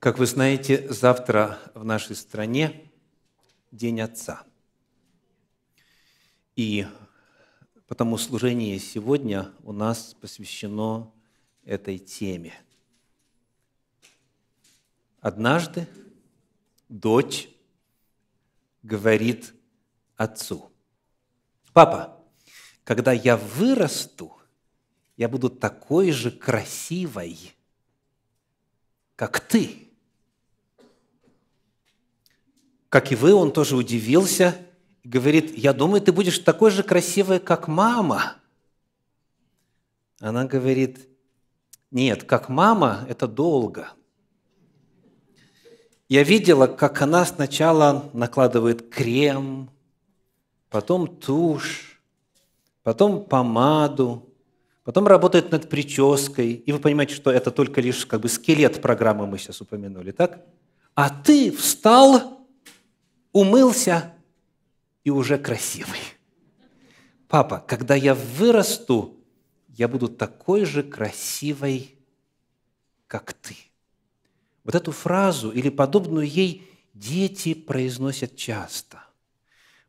Как вы знаете, завтра в нашей стране День Отца. И потому служение сегодня у нас посвящено этой теме. Однажды дочь говорит отцу, «Папа, когда я вырасту, я буду такой же красивой, как ты». Как и вы, он тоже удивился и говорит, я думаю, ты будешь такой же красивой, как мама. Она говорит, нет, как мама – это долго. Я видела, как она сначала накладывает крем, потом тушь, потом помаду, потом работает над прической. И вы понимаете, что это только лишь как бы скелет программы мы сейчас упомянули, так? А ты встал умылся и уже красивый. Папа, когда я вырасту, я буду такой же красивой, как ты. Вот эту фразу или подобную ей дети произносят часто.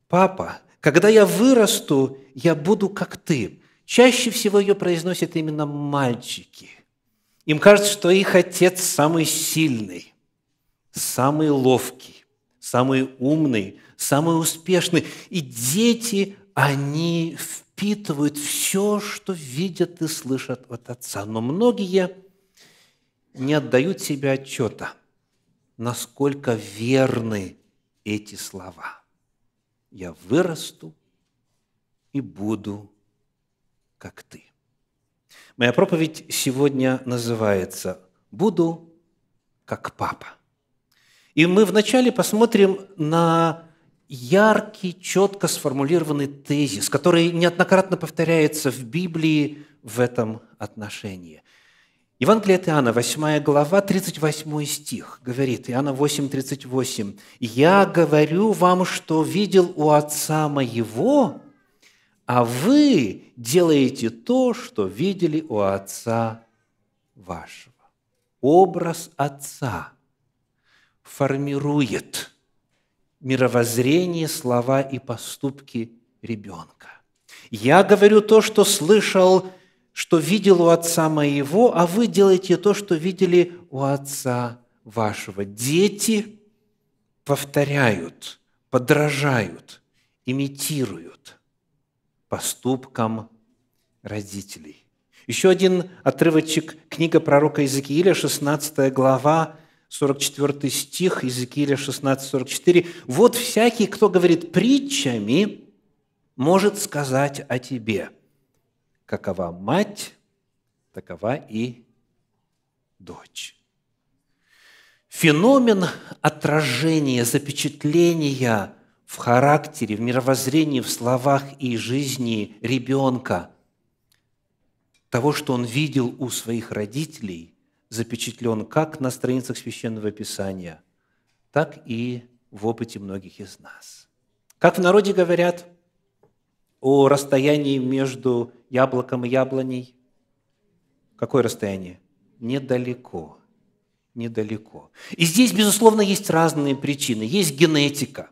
Папа, когда я вырасту, я буду как ты. Чаще всего ее произносят именно мальчики. Им кажется, что их отец самый сильный, самый ловкий, самые умные, самые успешные, И дети, они впитывают все, что видят и слышат от отца. Но многие не отдают себе отчета, насколько верны эти слова. Я вырасту и буду как ты. Моя проповедь сегодня называется «Буду как папа». И мы вначале посмотрим на яркий, четко сформулированный тезис, который неоднократно повторяется в Библии в этом отношении. Евангелие от Иоанна, 8 глава, 38 стих, говорит Иоанна 8, 38. «Я говорю вам, что видел у Отца Моего, а вы делаете то, что видели у Отца вашего». Образ Отца – формирует мировоззрение, слова и поступки ребенка. Я говорю то, что слышал, что видел у отца моего, а вы делаете то, что видели у отца вашего. Дети повторяют, подражают, имитируют поступкам родителей. Еще один отрывочек книга пророка Иезекииля, 16 глава, 44 стих, Иезекииля 16:44. «Вот всякий, кто говорит притчами, может сказать о тебе, какова мать, такова и дочь». Феномен отражения, запечатления в характере, в мировоззрении, в словах и жизни ребенка, того, что он видел у своих родителей – запечатлен как на страницах Священного Писания, так и в опыте многих из нас. Как в народе говорят о расстоянии между яблоком и яблоней, какое расстояние? Недалеко. Недалеко. И здесь, безусловно, есть разные причины. Есть генетика.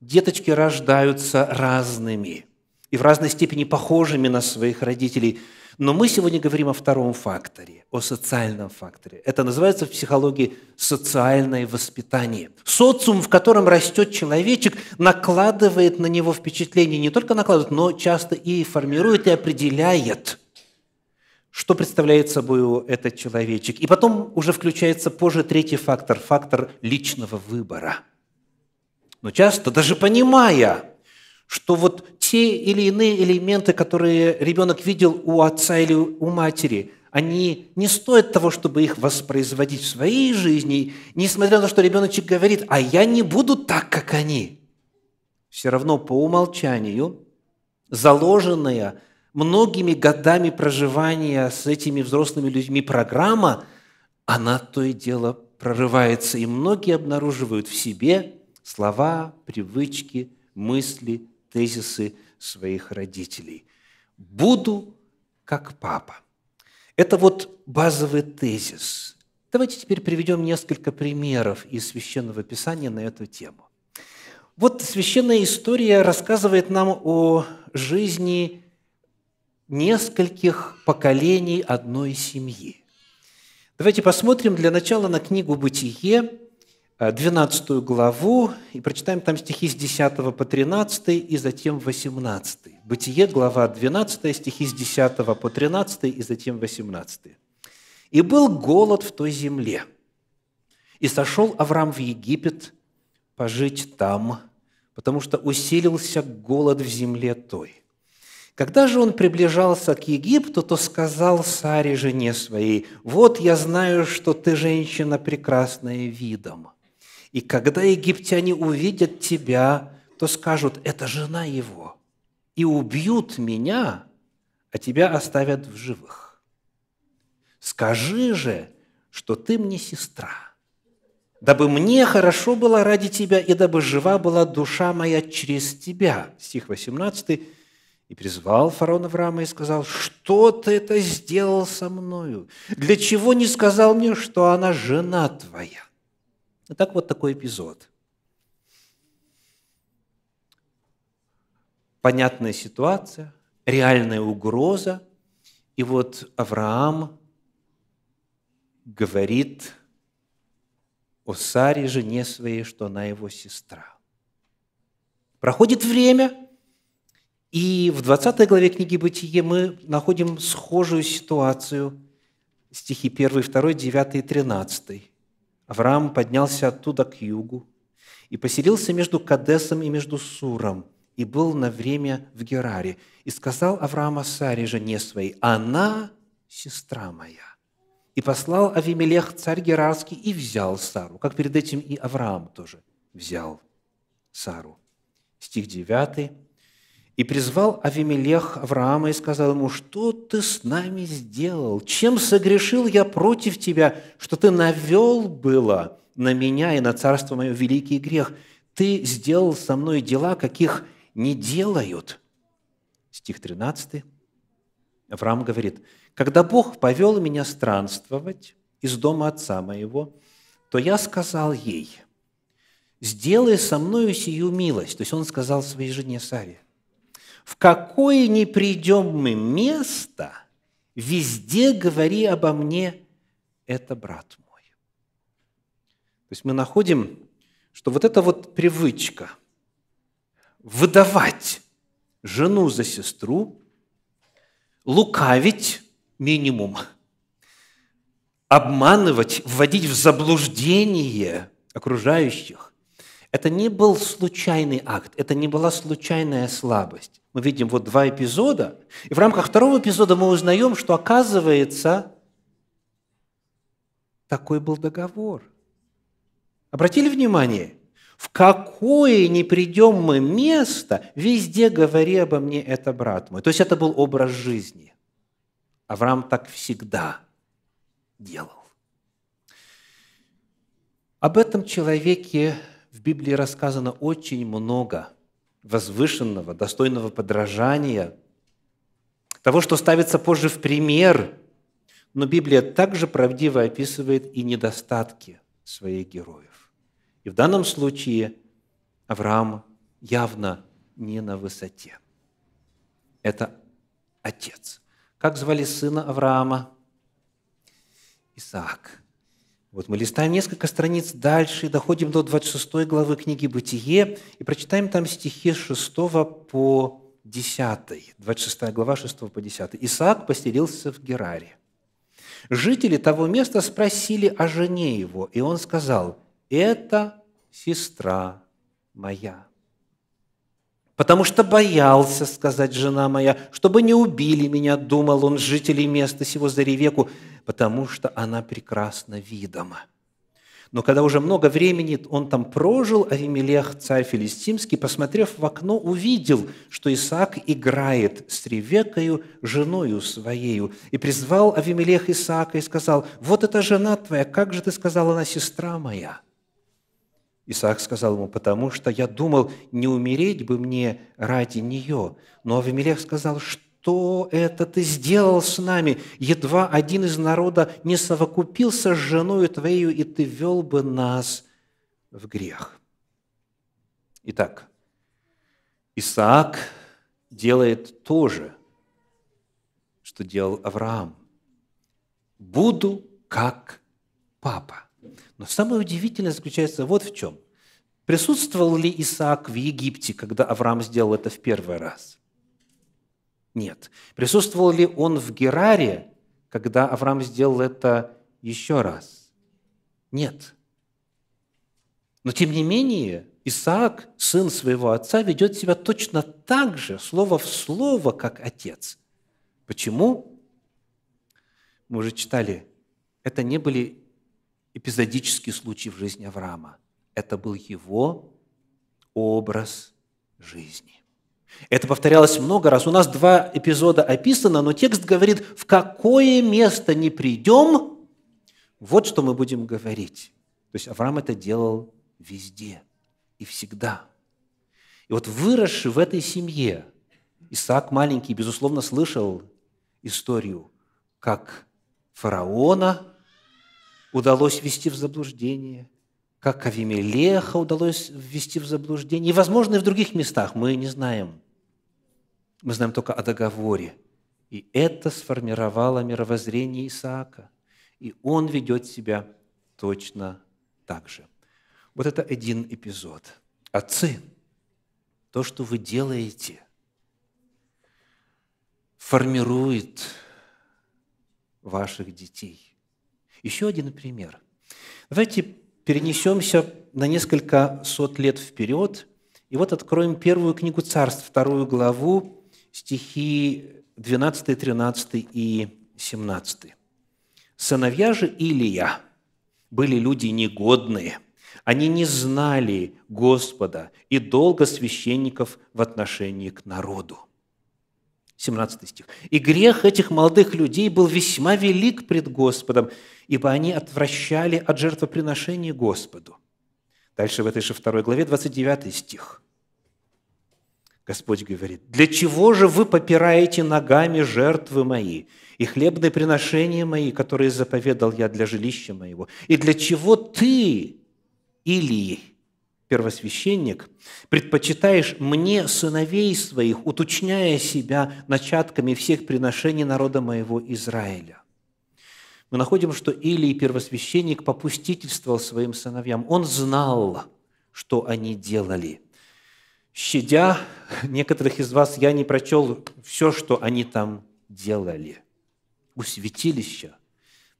Деточки рождаются разными – и в разной степени похожими на своих родителей. Но мы сегодня говорим о втором факторе, о социальном факторе. Это называется в психологии социальное воспитание. Социум, в котором растет человечек, накладывает на него впечатление, не только накладывает, но часто и формирует, и определяет, что представляет собой этот человечек. И потом уже включается позже третий фактор, фактор личного выбора. Но часто, даже понимая, что вот те или иные элементы, которые ребенок видел у отца или у матери, они не стоят того, чтобы их воспроизводить в своей жизни, несмотря на то, что ребеночек говорит, а я не буду так, как они. Все равно по умолчанию заложенная многими годами проживания с этими взрослыми людьми программа, она то и дело прорывается, и многие обнаруживают в себе слова, привычки, мысли, тезисы своих родителей. «Буду как папа». Это вот базовый тезис. Давайте теперь приведем несколько примеров из Священного Писания на эту тему. Вот священная история рассказывает нам о жизни нескольких поколений одной семьи. Давайте посмотрим для начала на книгу «Бытие», 12 э, главу и прочитаем там стихи с 10 по 13 и затем 18. Бытие, глава 12, стихи с 10 по 13 и затем 18. «И был голод в той земле, и сошел Авраам в Египет пожить там, потому что усилился голод в земле той. Когда же он приближался к Египту, то сказал Саре, жене своей, «Вот я знаю, что ты женщина прекрасная видом, и когда египтяне увидят тебя, то скажут, это жена его, и убьют меня, а тебя оставят в живых. Скажи же, что ты мне сестра, дабы мне хорошо было ради тебя, и дабы жива была душа моя через тебя». Стих 18. «И призвал фараон Авраама и сказал, что ты это сделал со мною? Для чего не сказал мне, что она жена твоя?» Итак, вот такой эпизод. Понятная ситуация, реальная угроза. И вот Авраам говорит о Саре, жене своей, что она его сестра. Проходит время, и в 20 главе книги «Бытие» мы находим схожую ситуацию, стихи 1, 2, 9 и 13. Авраам поднялся оттуда к югу и поселился между Кадесом и между Суром и был на время в Гераре. И сказал Авраам Саре жене своей, «Она сестра моя». И послал Авимелех царь Герарский и взял Сару, как перед этим и Авраам тоже взял Сару. Стих 9. И призвал Авимелех Авраама и сказал ему, что ты с нами сделал? Чем согрешил я против тебя, что ты навел было на меня и на царство мое великий грех? Ты сделал со мной дела, каких не делают. Стих 13. Авраам говорит, «Когда Бог повел меня странствовать из дома отца моего, то я сказал ей, сделай со мною сию милость». То есть он сказал своей жене Саре, в какое ни придем мы место, везде говори обо мне, это брат мой. То есть мы находим, что вот эта вот привычка выдавать жену за сестру, лукавить минимум, обманывать, вводить в заблуждение окружающих, это не был случайный акт, это не была случайная слабость. Мы видим вот два эпизода, и в рамках второго эпизода мы узнаем, что оказывается, такой был договор. Обратили внимание? В какое не придем мы место, везде говори обо мне, это брат мой. То есть это был образ жизни. Авраам так всегда делал. Об этом человеке в Библии рассказано очень много возвышенного, достойного подражания, того, что ставится позже в пример. Но Библия также правдиво описывает и недостатки своих героев. И в данном случае Авраам явно не на высоте. Это отец. Как звали сына Авраама? Исаак. Вот мы листаем несколько страниц дальше, доходим до 26 главы книги «Бытие» и прочитаем там стихи 6 по 10, 26 глава 6 по 10. «Исаак поселился в Гераре. Жители того места спросили о жене его, и он сказал, «Это сестра моя» потому что боялся сказать жена моя, чтобы не убили меня, думал он, жителей места сего за ревеку потому что она прекрасно видома. Но когда уже много времени он там прожил, Авимелех, царь филистимский, посмотрев в окно, увидел, что Исаак играет с Ревекою, женою своею. И призвал Авимелех Исаака и сказал, «Вот эта жена твоя, как же ты сказала, она сестра моя?» Исаак сказал ему, «Потому что я думал, не умереть бы мне ради нее». Но Авимелех сказал, «Что?» что это ты сделал с нами? Едва один из народа не совокупился с женою твоею, и ты вел бы нас в грех». Итак, Исаак делает то же, что делал Авраам. «Буду как папа». Но самое удивительное заключается вот в чем. Присутствовал ли Исаак в Египте, когда Авраам сделал это в первый раз? Нет. Присутствовал ли он в Гераре, когда Авраам сделал это еще раз? Нет. Но тем не менее, Исаак, сын своего отца, ведет себя точно так же, слово в слово, как отец. Почему? Мы уже читали, это не были эпизодические случаи в жизни Авраама. Это был его образ жизни. Это повторялось много раз. У нас два эпизода описано, но текст говорит, в какое место не придем, вот что мы будем говорить. То есть Авраам это делал везде и всегда. И вот выросший в этой семье, Исаак маленький, безусловно, слышал историю, как фараона удалось ввести в заблуждение, как Авимелеха удалось ввести в заблуждение, и, возможно, и в других местах, мы не знаем – мы знаем только о договоре. И это сформировало мировоззрение Исаака. И он ведет себя точно так же. Вот это один эпизод. Отцы, то, что вы делаете, формирует ваших детей. Еще один пример. Давайте перенесемся на несколько сот лет вперед и вот откроем первую книгу царств, вторую главу, стихи 12, 13 и 17. «Сыновья же Илия были люди негодные, они не знали Господа и долго священников в отношении к народу». 17 стих. «И грех этих молодых людей был весьма велик пред Господом, ибо они отвращали от жертвоприношений Господу». Дальше в этой же второй главе 29 стих – Господь говорит, «Для чего же вы попираете ногами жертвы мои и хлебные приношения мои, которые заповедал я для жилища моего? И для чего ты, Илии, первосвященник, предпочитаешь мне сыновей своих, уточняя себя начатками всех приношений народа моего Израиля?» Мы находим, что Илий, первосвященник, попустительствовал своим сыновьям. Он знал, что они делали – щадя некоторых из вас, я не прочел все, что они там делали. У святилища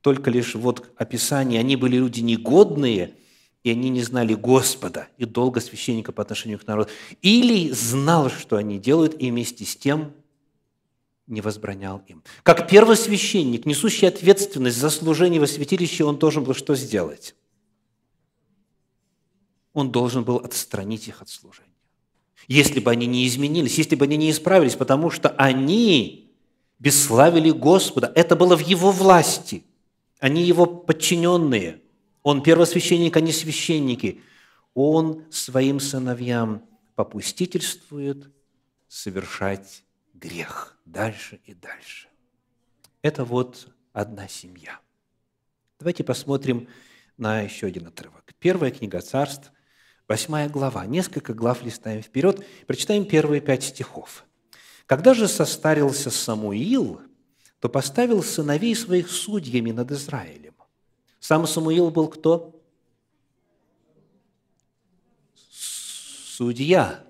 только лишь вот описание, они были люди негодные, и они не знали Господа и долго священника по отношению к народу. Или знал, что они делают, и вместе с тем не возбранял им. Как первосвященник, несущий ответственность за служение во святилище, он должен был что сделать? Он должен был отстранить их от служения если бы они не изменились, если бы они не исправились, потому что они бесславили Господа. Это было в Его власти. Они Его подчиненные. Он первосвященник, они а священники. Он своим сыновьям попустительствует совершать грех дальше и дальше. Это вот одна семья. Давайте посмотрим на еще один отрывок. Первая книга царств, Восьмая глава. Несколько глав листаем вперед. Прочитаем первые пять стихов. «Когда же состарился Самуил, то поставил сыновей своих судьями над Израилем. Сам Самуил был кто? Судья.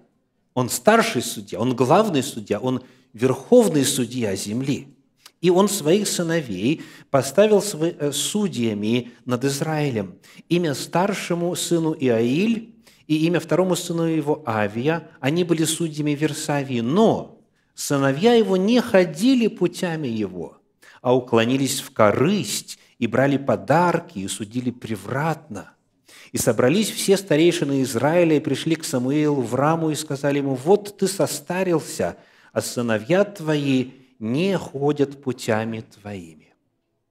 Он старший судья, он главный судья, он верховный судья земли. И он своих сыновей поставил э, судьями над Израилем. Имя старшему сыну Иаиль, и имя второму сыну его Авия, они были судьями Версавии, но сыновья его не ходили путями его, а уклонились в корысть и брали подарки и судили превратно. И собрались все старейшины Израиля и пришли к Самуилу в раму и сказали ему, «Вот ты состарился, а сыновья твои не ходят путями твоими».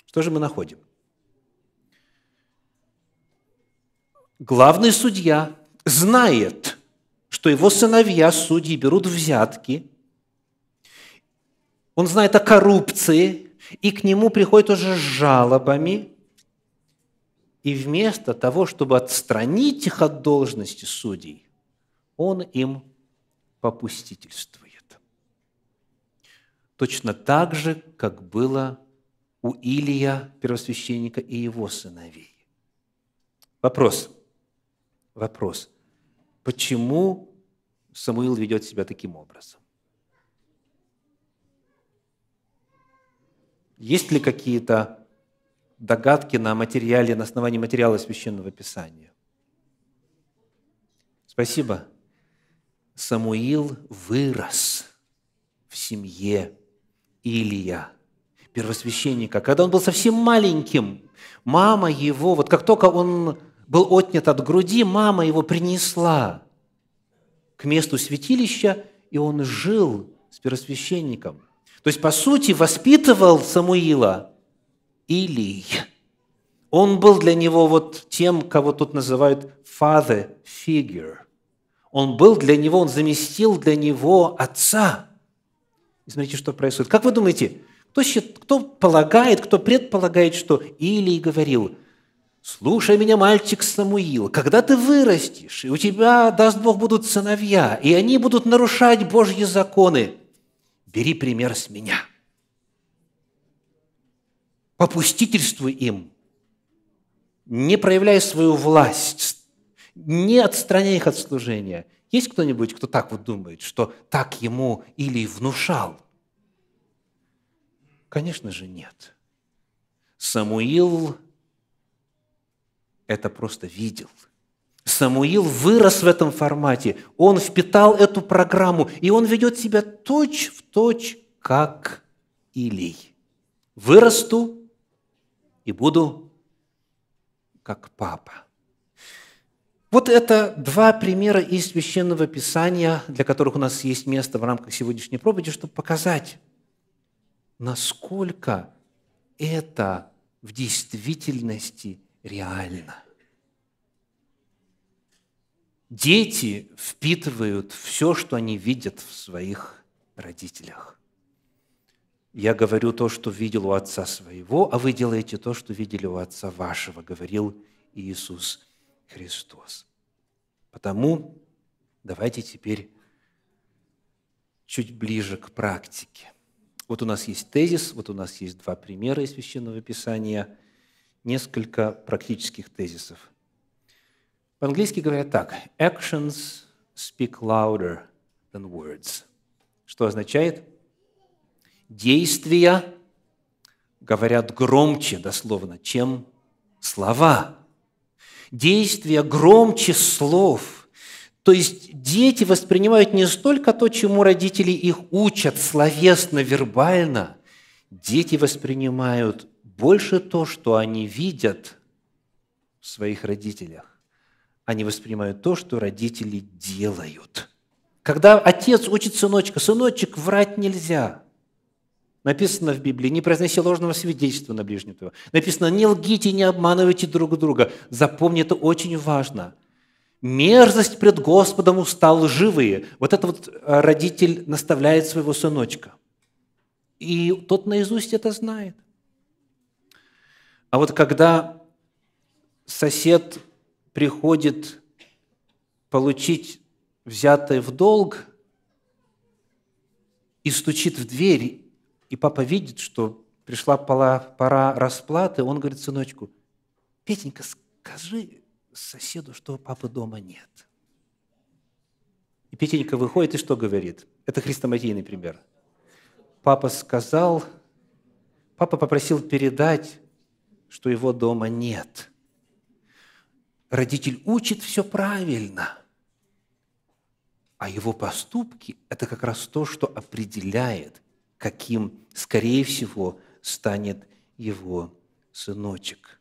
Что же мы находим? Главный судья знает, что его сыновья, судьи, берут взятки, он знает о коррупции, и к нему приходит уже с жалобами, и вместо того, чтобы отстранить их от должности судей, он им попустительствует. Точно так же, как было у Илия, первосвященника, и его сыновей. Вопрос. Вопрос почему Самуил ведет себя таким образом. Есть ли какие-то догадки на материале, на основании материала Священного Писания? Спасибо. Самуил вырос в семье Илия, первосвященника. Когда он был совсем маленьким, мама его, вот как только он был отнят от груди, мама его принесла к месту святилища, и он жил с первосвященником. То есть, по сути, воспитывал Самуила Илий. Он был для него вот тем, кого тут называют father figure. Он был для него, он заместил для него отца. И смотрите, что происходит. Как вы думаете, кто, счит, кто полагает, кто предполагает, что Илий говорил – Слушай меня, мальчик Самуил, когда ты вырастешь, и у тебя, даст Бог, будут сыновья, и они будут нарушать Божьи законы, бери пример с меня. Попустительствуй им, не проявляй свою власть, не отстраняй их от служения. Есть кто-нибудь, кто так вот думает, что так ему или внушал? Конечно же, нет. Самуил это просто видел. Самуил вырос в этом формате, он впитал эту программу, и он ведет себя точь в точь, как Илий. Вырасту и буду как папа. Вот это два примера из Священного Писания, для которых у нас есть место в рамках сегодняшней проповеди, чтобы показать, насколько это в действительности – реально. Дети впитывают все, что они видят в своих родителях. Я говорю то, что видел у отца своего, а вы делаете то, что видели у отца вашего, говорил Иисус Христос. Потому давайте теперь чуть ближе к практике. Вот у нас есть тезис, вот у нас есть два примера из Священного Писания – несколько практических тезисов. По-английски говорят так. Actions speak louder than words. Что означает? Действия говорят громче, дословно, чем слова. Действия громче слов. То есть дети воспринимают не столько то, чему родители их учат словесно, вербально. Дети воспринимают больше то, что они видят в своих родителях. Они воспринимают то, что родители делают. Когда отец учит сыночка, сыночек, врать нельзя. Написано в Библии, не произноси ложного свидетельства на ближнего твоего. Написано, не лгите, не обманывайте друг друга. Запомни, это очень важно. Мерзость пред Господом устал лживые. Вот это вот э, родитель наставляет своего сыночка. И тот наизусть это знает. А вот когда сосед приходит получить взятое в долг и стучит в дверь, и папа видит, что пришла пора, расплаты, он говорит сыночку, Петенька, скажи соседу, что папы дома нет. И Петенька выходит и что говорит? Это хрестоматийный пример. Папа сказал, папа попросил передать что его дома нет. Родитель учит все правильно, а его поступки – это как раз то, что определяет, каким, скорее всего, станет его сыночек.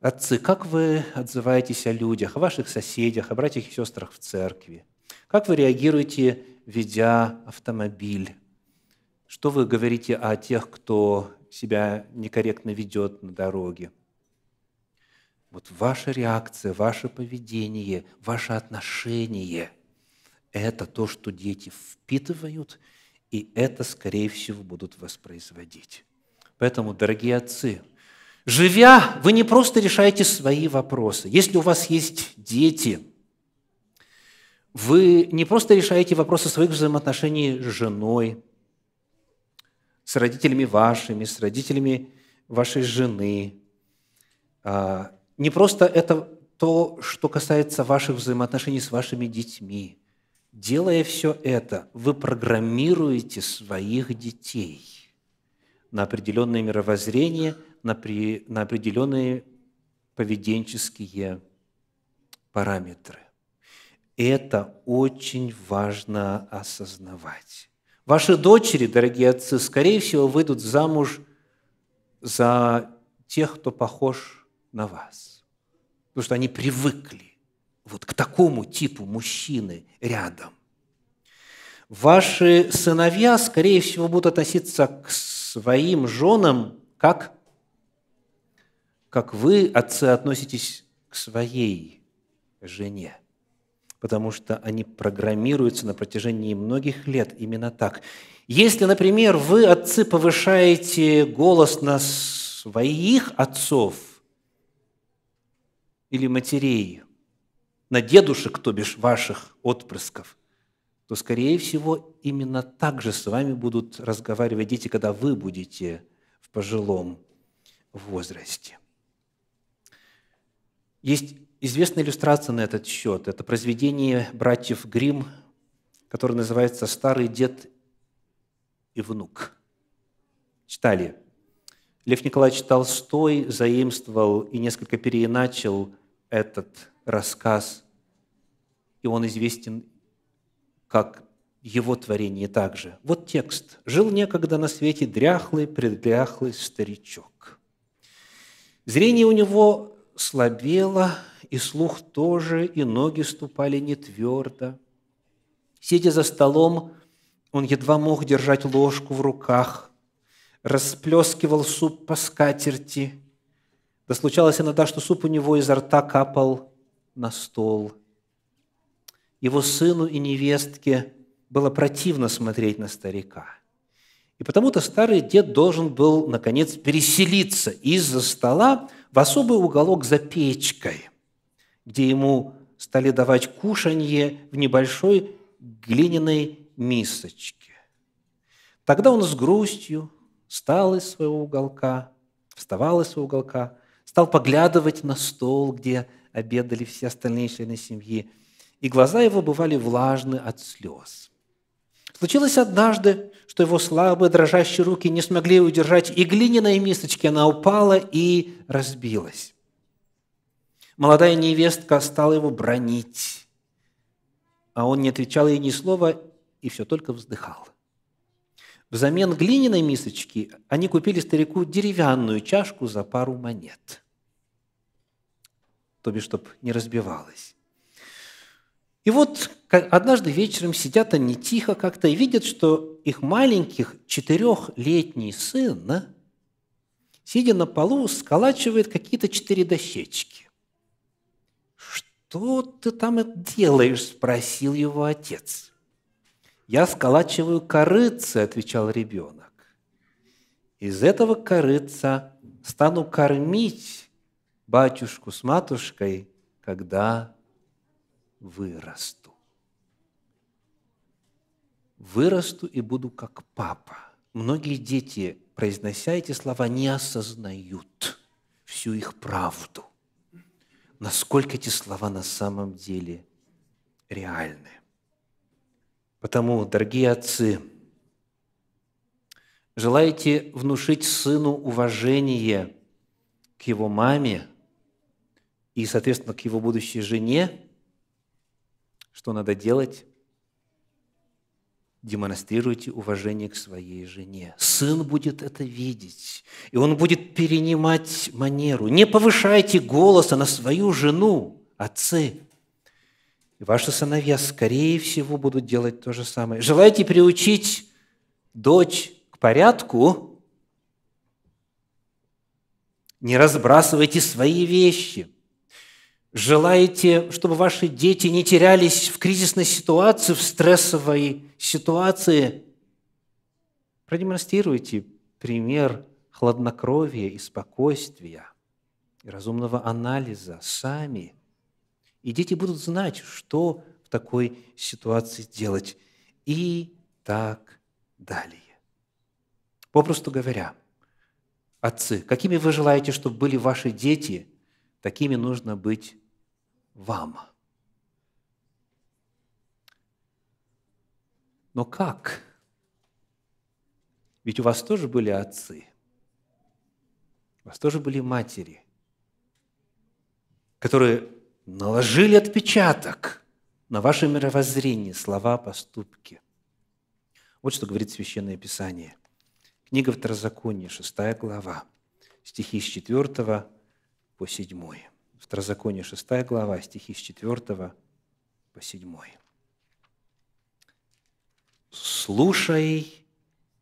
Отцы, как вы отзываетесь о людях, о ваших соседях, о братьях и сестрах в церкви? Как вы реагируете, ведя автомобиль? Что вы говорите о тех, кто себя некорректно ведет на дороге. Вот ваша реакция, ваше поведение, ваше отношение – это то, что дети впитывают, и это, скорее всего, будут воспроизводить. Поэтому, дорогие отцы, живя, вы не просто решаете свои вопросы. Если у вас есть дети, вы не просто решаете вопросы своих взаимоотношений с женой, с родителями вашими, с родителями вашей жены. А, не просто это то, что касается ваших взаимоотношений с вашими детьми. Делая все это, вы программируете своих детей на определенное мировоззрение, на, при, на определенные поведенческие параметры. Это очень важно осознавать. Ваши дочери, дорогие отцы, скорее всего, выйдут замуж за тех, кто похож на вас. Потому что они привыкли вот к такому типу мужчины рядом. Ваши сыновья, скорее всего, будут относиться к своим женам как, как вы, отцы, относитесь к своей жене потому что они программируются на протяжении многих лет именно так. Если, например, вы, отцы, повышаете голос на своих отцов или матерей, на дедушек, то бишь ваших отпрысков, то, скорее всего, именно так же с вами будут разговаривать дети, когда вы будете в пожилом возрасте. Есть известная иллюстрация на этот счет – это произведение братьев Грим, которое называется «Старый дед и внук». Читали. Лев Николаевич Толстой заимствовал и несколько переиначил этот рассказ, и он известен как его творение также. Вот текст. «Жил некогда на свете дряхлый, предряхлый старичок. Зрение у него слабело, и слух тоже, и ноги ступали не твердо. Сидя за столом, он едва мог держать ложку в руках, расплескивал суп по скатерти. Да случалось иногда, что суп у него изо рта капал на стол. Его сыну и невестке было противно смотреть на старика. И потому-то старый дед должен был, наконец, переселиться из-за стола в особый уголок за печкой – где ему стали давать кушанье в небольшой глиняной мисочке. Тогда он с грустью встал из своего уголка, вставал из своего уголка, стал поглядывать на стол, где обедали все остальные члены семьи, и глаза его бывали влажны от слез. Случилось однажды, что его слабые дрожащие руки не смогли удержать и глиняная мисочка она упала и разбилась. Молодая невестка стала его бронить, а он не отвечал ей ни слова и все только вздыхал. Взамен глиняной мисочки они купили старику деревянную чашку за пару монет, то бишь, чтобы не разбивалась. И вот однажды вечером сидят они тихо как-то и видят, что их маленьких четырехлетний сын, сидя на полу, сколачивает какие-то четыре дощечки. «Что ты там делаешь?» – спросил его отец. «Я сколачиваю корыцы», – отвечал ребенок. «Из этого корыца стану кормить батюшку с матушкой, когда вырасту. Вырасту и буду как папа». Многие дети, произнося эти слова, не осознают всю их правду насколько эти слова на самом деле реальны. Потому, дорогие отцы, желаете внушить сыну уважение к его маме и, соответственно, к его будущей жене, что надо делать? демонстрируйте уважение к своей жене. Сын будет это видеть, и он будет перенимать манеру. Не повышайте голоса на свою жену, отцы. И ваши сыновья, скорее всего, будут делать то же самое. Желаете приучить дочь к порядку? Не разбрасывайте свои вещи – желаете, чтобы ваши дети не терялись в кризисной ситуации, в стрессовой ситуации, продемонстрируйте пример хладнокровия и спокойствия, и разумного анализа сами. И дети будут знать, что в такой ситуации делать. И так далее. Попросту говоря, отцы, какими вы желаете, чтобы были ваши дети – Такими нужно быть вам. Но как? Ведь у вас тоже были отцы, у вас тоже были матери, которые наложили отпечаток на ваше мировоззрение, слова, поступки. Вот что говорит Священное Писание. Книга Второзакония, 6 глава, стихи с 4 по 7. Второзаконие 6 глава, стихи с 4 по 7. «Слушай,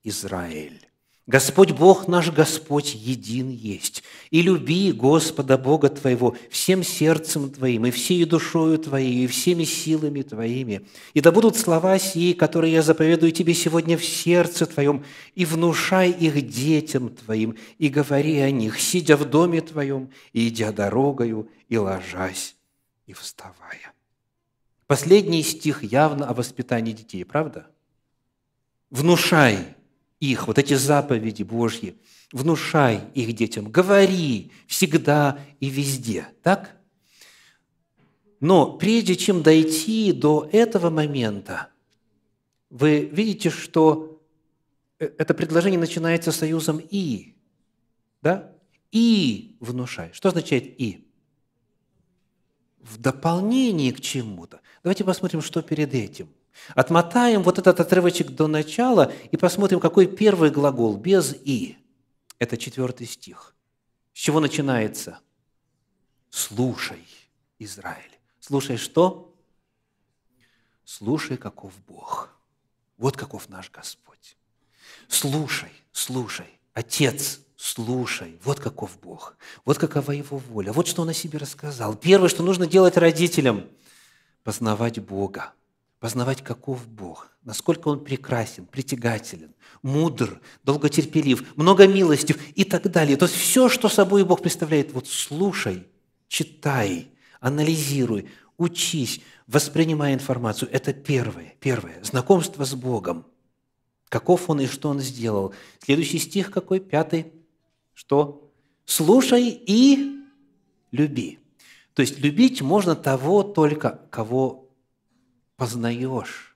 Израиль, Господь Бог наш Господь един есть. И люби Господа Бога твоего всем сердцем твоим, и всей душою твоей, и всеми силами твоими. И да будут слова сии, которые я заповедую тебе сегодня в сердце твоем, и внушай их детям твоим, и говори о них, сидя в доме твоем, и идя дорогою, и ложась, и вставая». Последний стих явно о воспитании детей, правда? «Внушай их, вот эти заповеди Божьи, внушай их детям, говори всегда и везде, так? Но прежде чем дойти до этого момента, вы видите, что э, это предложение начинается союзом «и». Да? «И внушай». Что означает «и»? В дополнение к чему-то. Давайте посмотрим, что перед этим. Отмотаем вот этот отрывочек до начала и посмотрим, какой первый глагол без «и». Это четвертый стих. С чего начинается? «Слушай, Израиль». Слушай что? «Слушай, каков Бог». Вот каков наш Господь. «Слушай, слушай, Отец, слушай, вот каков Бог, вот какова Его воля, вот что Он о себе рассказал. Первое, что нужно делать родителям – познавать Бога – познавать, каков Бог, насколько Он прекрасен, притягателен, мудр, долготерпелив, много многомилостив и так далее. То есть все, что собой Бог представляет, вот слушай, читай, анализируй, учись, воспринимай информацию. Это первое, первое, знакомство с Богом. Каков Он и что Он сделал. Следующий стих какой? Пятый. Что? Слушай и люби. То есть любить можно того только, кого познаешь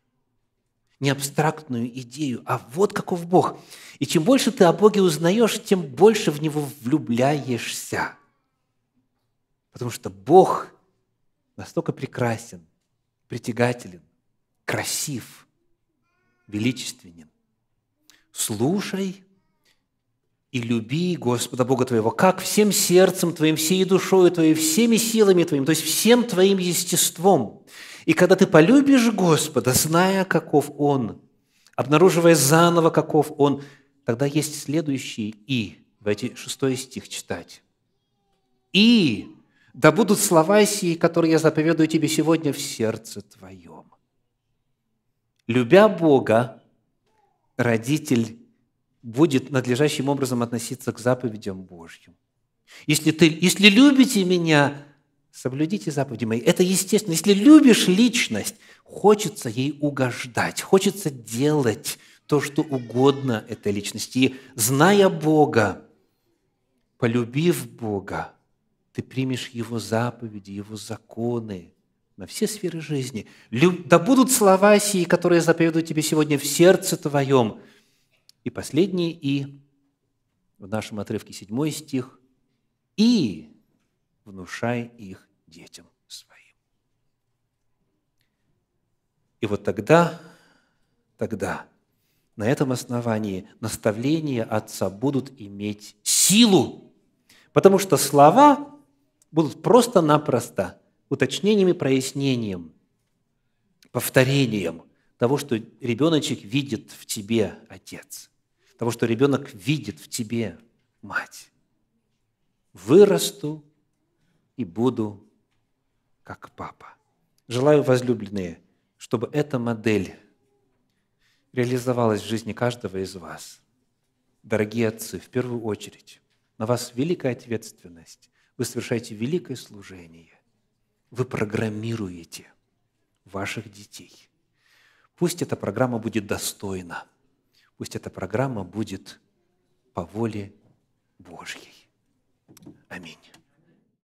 не абстрактную идею, а вот каков Бог. И чем больше ты о Боге узнаешь, тем больше в Него влюбляешься. Потому что Бог настолько прекрасен, притягателен, красив, величественен. Слушай и люби Господа Бога твоего, как всем сердцем твоим, всей душою твоей, всеми силами твоим, то есть всем твоим естеством – и когда ты полюбишь Господа, зная, каков Он, обнаруживая заново, каков Он, тогда есть следующий «и». Давайте шестой стих читать. «И да будут слова сии, которые я заповедую тебе сегодня в сердце твоем». Любя Бога, родитель будет надлежащим образом относиться к заповедям Божьим. Если, ты, если любите меня, Соблюдите заповеди мои. Это естественно. Если любишь личность, хочется ей угождать, хочется делать то, что угодно этой личности. И зная Бога, полюбив Бога, ты примешь Его заповеди, Его законы на все сферы жизни. Да будут слова сии, которые заповедуют тебе сегодня в сердце твоем. И последний «и» в нашем отрывке, седьмой стих. «И внушай их детям своим. И вот тогда, тогда на этом основании наставления Отца будут иметь силу, потому что слова будут просто-напросто уточнениями, и прояснением, повторением того, что ребеночек видит в тебе отец, того, что ребенок видит в тебе мать. Вырасту и буду как папа. Желаю, возлюбленные, чтобы эта модель реализовалась в жизни каждого из вас. Дорогие отцы, в первую очередь, на вас великая ответственность. Вы совершаете великое служение. Вы программируете ваших детей. Пусть эта программа будет достойна. Пусть эта программа будет по воле Божьей. Аминь.